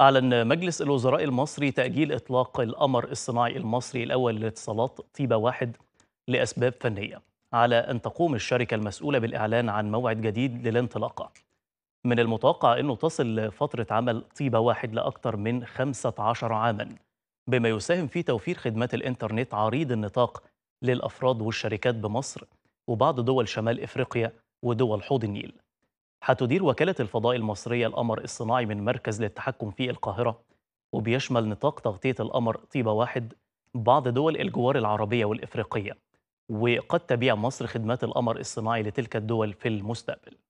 أعلن مجلس الوزراء المصري تأجيل إطلاق القمر الصناعي المصري الأول لاتصالات طيبة واحد لأسباب فنية على أن تقوم الشركة المسؤولة بالإعلان عن موعد جديد للانطلاقة من المتوقع أنه تصل فترة عمل طيبة واحد لأكثر من 15 عاماً بما يساهم في توفير خدمات الإنترنت عريض النطاق للأفراد والشركات بمصر وبعض دول شمال إفريقيا ودول حوض النيل هتدير وكالة الفضاء المصرية القمر الصناعي من مركز للتحكم في القاهرة وبيشمل نطاق تغطية القمر طيبة واحد بعض دول الجوار العربية والإفريقية وقد تبيع مصر خدمات القمر الصناعي لتلك الدول في المستقبل